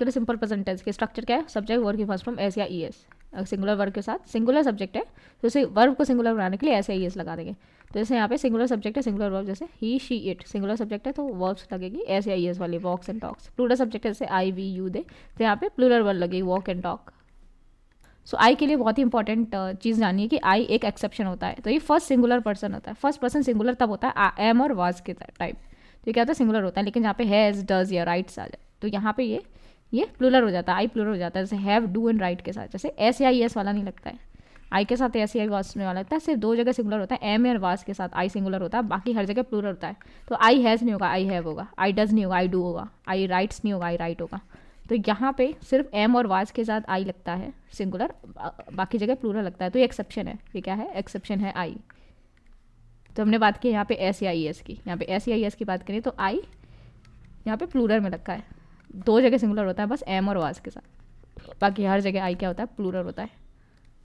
करें simple present tense के structure क्या है सब्जेक्ट वर्ग की फर्स्ट फॉर्म एस या ई एस सिंगुलर वर्ग के साथ सिंगुलर सब्जेक्ट है तो उसे वर्ब को सिंगुलर बनाने के लिए ऐसे ई एस लगा देंगे तो जैसे यहाँ पे सिंगुलर सब्जेक्ट है सिंगुलर वर्ब जैसे ही शी इट सिंगुलर सब्जेक्ट है तो वर्ब्स लगेगी एस या ई एस वाली walks and talks plural subject है जैसे आई वी यू दे तो यहाँ पे प्लूरल वर्ब लगेगी walk and talk so I के लिए बहुत ही इंपॉर्टेंट चीज़ जानिए कि आई एक एक्सेप्शन होता है तो ये फर्स्ट सिंगुलर पर्सन होता है फर्स्ट पर्सन सिंगुलर तब होता है एम और वाज के टाइप तो ये क्या होता है सिंगुलर होता है लेकिन यहाँ पे हैज़ डज या राइट्स आ जाए तो यहाँ पे ये ये प्लूलर हो जाता है आई प्लूलर हो जाता है जैसे हैव डू एंड राइट के साथ जैसे एस आई एस वाला नहीं लगता है आई के साथ एस आई वास नहीं वाला लगता है सिर्फ दो जगह सिंगुलर होता है एम एंड वास के साथ आई सिंगुलर होता है बाकी हर जगह प्लूलर होता है तो आई हैज़ नहीं होगा आई हैव होगा आई डज नहीं होगा आई डू होगा आई राइट्स नहीं होगा आई राइट होगा तो यहाँ पे सिर्फ एम और वाज के साथ आई लगता है सिंगुलर बाकी जगह प्लूरल लगता है तो ये एक्सेप्शन है ये क्या है एक्सेप्शन है आई तो हमने बात की यहाँ पे एस या आई एस की यहाँ पे एस या आई एस की बात करें तो आई यहाँ पे प्लूरल में लगता है दो जगह सिंगुलर होता है बस एम और वाज के साथ बाकी हर जगह आई क्या होता है प्लूरल होता है